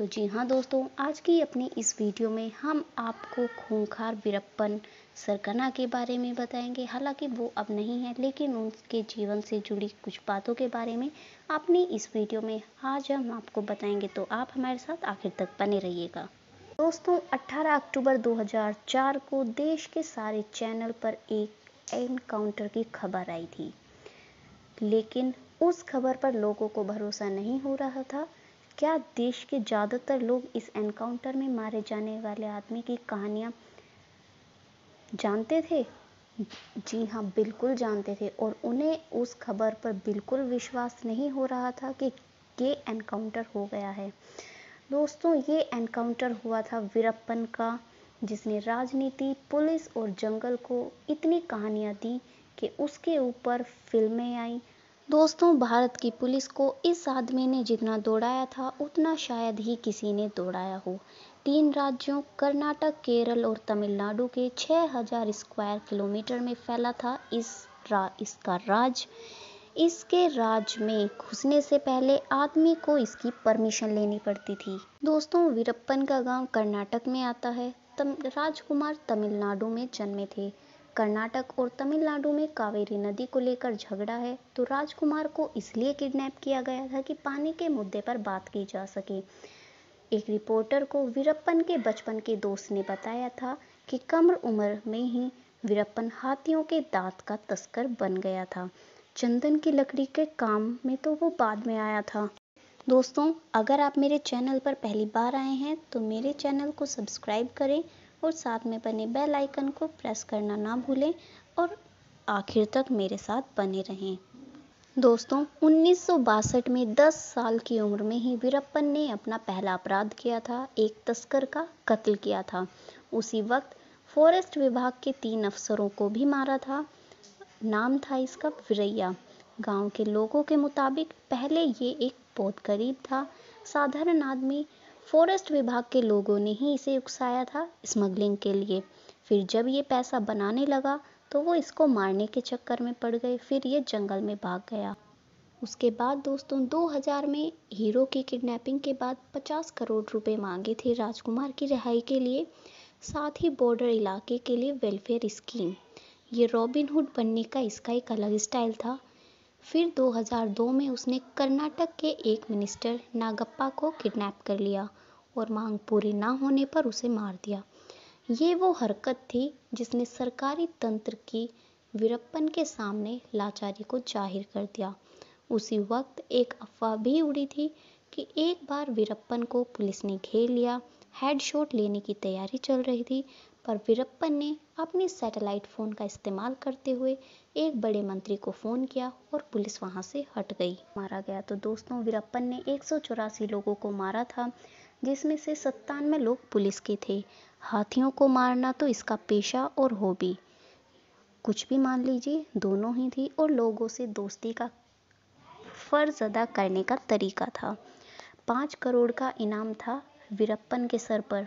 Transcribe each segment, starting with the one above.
तो जी हाँ दोस्तों आज की अपनी इस वीडियो में हम आपको खूंखार वीरप्पन सरकना के बारे में बताएंगे हालांकि वो अब नहीं है लेकिन उनके जीवन से जुड़ी कुछ बातों के बारे में अपनी इस वीडियो में आज हम आपको बताएंगे तो आप हमारे साथ आखिर तक बने रहिएगा दोस्तों 18 अक्टूबर 2004 को देश के सारे चैनल पर एक एनकाउंटर की खबर आई थी लेकिन उस खबर पर लोगों को भरोसा नहीं हो रहा था क्या देश के ज़्यादातर लोग इस एनकाउंटर में मारे जाने वाले आदमी की कहानियां जानते थे जी हाँ बिल्कुल जानते थे और उन्हें उस खबर पर बिल्कुल विश्वास नहीं हो रहा था कि ये एनकाउंटर हो गया है दोस्तों ये एनकाउंटर हुआ था वीरप्पन का जिसने राजनीति पुलिस और जंगल को इतनी कहानियां दी कि उसके ऊपर फिल्में आई दोस्तों भारत की पुलिस को इस आदमी ने जितना दौड़ाया था उतना शायद ही किसी ने दौड़ाया हो तीन राज्यों कर्नाटक केरल और तमिलनाडु के 6000 स्क्वायर किलोमीटर में फैला था इस रा, इसका राज इसके राज में घुसने से पहले आदमी को इसकी परमिशन लेनी पड़ती थी दोस्तों वीरप्पन का गांव कर्नाटक में आता है तम, राजकुमार तमिलनाडु में जन्मे थे कर्नाटक और तमिलनाडु में कावेरी नदी को लेकर झगड़ा है तो राजकुमार को इसलिए किडनैप किया गया था कि पानी के मुद्दे पर बात की जा सके एक रिपोर्टर को वीरप्पन के बचपन के दोस्त ने बताया था कि कम उम्र में ही वीरप्पन हाथियों के दांत का तस्कर बन गया था चंदन की लकड़ी के काम में तो वो बाद में आया था दोस्तों अगर आप मेरे चैनल पर पहली बार आए हैं तो मेरे चैनल को सब्सक्राइब करें और साथ में बने बेल आइकन को प्रेस करना ना भूलें और आखिर तक मेरे साथ बने रहें दोस्तों उन्नीस में 10 साल की उम्र में ही वीरप्पन ने अपना पहला अपराध किया था एक तस्कर का कत्ल किया था उसी वक्त फॉरेस्ट विभाग के तीन अफसरों को भी मारा था नाम था इसका विरैया गांव के लोगों के मुताबिक पहले ये एक बहुत गरीब था साधारण आदमी फॉरेस्ट विभाग के लोगों ने ही इसे उकसाया था स्मगलिंग के लिए फिर जब ये पैसा बनाने लगा तो वो इसको मारने के चक्कर में पड़ गए फिर ये जंगल में भाग गया उसके बाद दोस्तों 2000 में हीरो की किडनैपिंग के बाद 50 करोड़ रुपए मांगे थे राजकुमार की रिहाई के लिए साथ ही बॉर्डर इलाके के लिए वेलफेयर स्कीम ये रॉबिनहुड बनने का इसका एक अलग स्टाइल था फिर 2002 में उसने कर्नाटक के एक मिनिस्टर नागप्पा को किडनैप कर लिया और मांग पूरी ना होने पर उसे मार दिया ये वो हरकत थी जिसने सरकारी तंत्र की वीरप्पन के सामने लाचारी को जाहिर कर दिया उसी वक्त एक अफवाह भी उड़ी थी कि एक बार वीरप्पन को पुलिस ने घेर लिया हेडशॉट लेने की तैयारी चल रही थी पर वीरप्पन ने अपने सैटेलाइट फ़ोन का इस्तेमाल करते हुए एक बड़े मंत्री को फ़ोन किया और पुलिस वहां से हट गई मारा गया तो दोस्तों वीरप्पन ने एक लोगों को मारा था जिसमें से सत्तानवे लोग पुलिस के थे हाथियों को मारना तो इसका पेशा और हॉबी कुछ भी मान लीजिए दोनों ही थी और लोगों से दोस्ती का फ़र्ज अदा करने का तरीका था पाँच करोड़ का इनाम था वीरप्पन के सर पर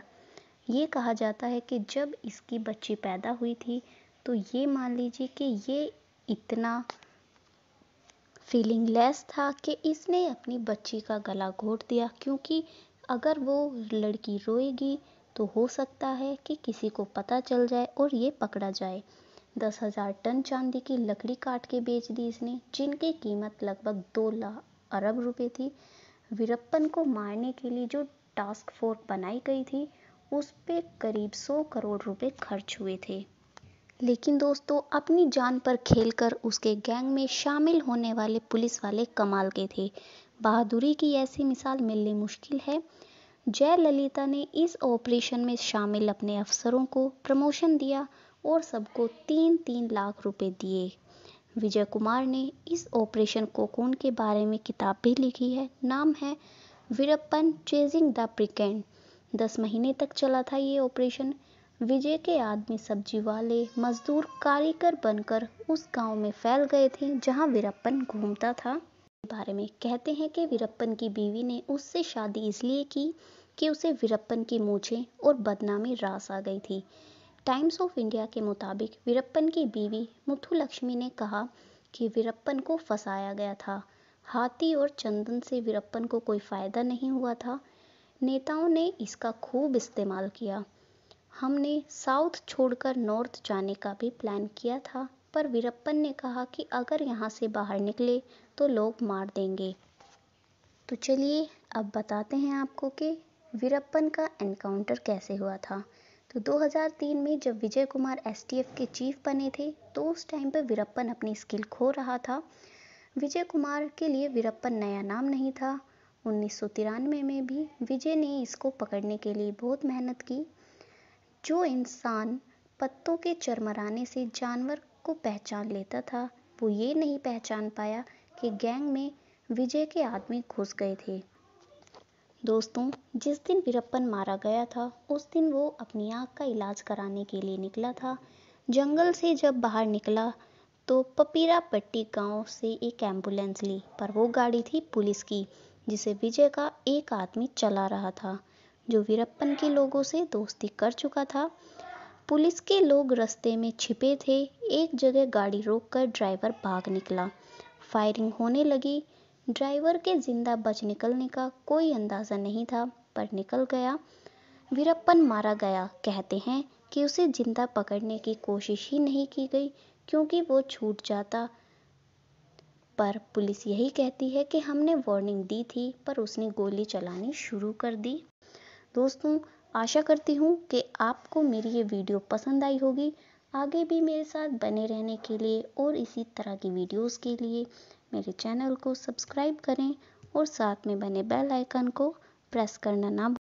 ये कहा जाता है कि जब इसकी बच्ची पैदा हुई थी तो ये मान लीजिए कि ये इतना फीलिंग लेस था कि इसने अपनी बच्ची का गला घोट दिया क्योंकि अगर वो लड़की रोएगी तो हो सकता है कि किसी को पता चल जाए और ये पकड़ा जाए दस हज़ार टन चांदी की लकड़ी काट के बेच दी इसने जिनकी कीमत लगभग दो लाख अरब रुपए थी वीरप्पन को मारने के लिए जो टास्क फोर्स बनाई गई थी उस पर करीब सौ करोड़ रुपए खर्च हुए थे लेकिन दोस्तों अपनी जान पर खेलकर उसके गैंग में शामिल होने वाले पुलिस वाले कमाल के थे बहादुरी की ऐसी मिसाल मिलनी मुश्किल है जयललिता ने इस ऑपरेशन में शामिल अपने अफसरों को प्रमोशन दिया और सबको तीन तीन लाख रुपए दिए विजय कुमार ने इस ऑपरेशन कोकून के बारे में किताब भी लिखी है नाम है वीरप्पन चेजिंग द प्रिकेंट दस महीने तक चला था ये ऑपरेशन विजय के आदमी सब्जी वाले मजदूर कारीगर बनकर उस गांव में फैल गए थे जहां वीरप्पन घूमता था बारे में कहते हैं कि वीरप्पन की बीवी ने उससे शादी इसलिए की कि उसे वीरप्पन की मूछे और बदनामी रास आ गई थी टाइम्स ऑफ इंडिया के मुताबिक वीरप्पन की बीवी मुथु लक्ष्मी ने कहा कि वीरप्पन को फंसाया गया था हाथी और चंदन से वीरप्पन को कोई फायदा नहीं हुआ था नेताओं ने इसका खूब इस्तेमाल किया हमने साउथ छोड़कर नॉर्थ जाने का भी प्लान किया था पर वीरप्पन ने कहा कि अगर यहाँ से बाहर निकले तो लोग मार देंगे तो चलिए अब बताते हैं आपको कि वीरप्पन का एनकाउंटर कैसे हुआ था तो 2003 में जब विजय कुमार एस के चीफ बने थे तो उस टाइम पर वीरप्पन अपनी स्किल खो रहा था विजय कुमार के लिए वीरप्पन नया नाम नहीं था उन्नीस में भी विजय ने इसको पकड़ने के लिए बहुत मेहनत की जो इंसान पत्तों के चरमराने से जानवर को पहचान लेता था वो ये नहीं पहचान पाया कि गैंग में विजय के आदमी घुस गए थे दोस्तों जिस दिन वीरप्पन मारा गया था उस दिन वो अपनी आँख का इलाज कराने के लिए निकला था जंगल से जब बाहर निकला तो पपीरा पट्टी गांव से एक एम्बुलेंस ली पर वो गाड़ी थी पुलिस की जिसे विजय का एक आदमी चला रहा था जो वीरप्पन के लोगों से दोस्ती कर चुका था पुलिस के लोग रास्ते में छिपे थे एक जगह गाड़ी रोककर ड्राइवर भाग निकला फायरिंग होने लगी ड्राइवर के जिंदा बच निकलने का कोई अंदाजा नहीं था पर निकल गया वीरप्पन मारा गया कहते हैं कि उसे जिंदा पकड़ने की कोशिश ही नहीं की गई क्योंकि वो छूट जाता पर पुलिस यही कहती है कि हमने वार्निंग दी थी पर उसने गोली चलानी शुरू कर दी दोस्तों आशा करती हूँ कि आपको मेरी ये वीडियो पसंद आई होगी आगे भी मेरे साथ बने रहने के लिए और इसी तरह की वीडियोस के लिए मेरे चैनल को सब्सक्राइब करें और साथ में बने बेल आइकन को प्रेस करना ना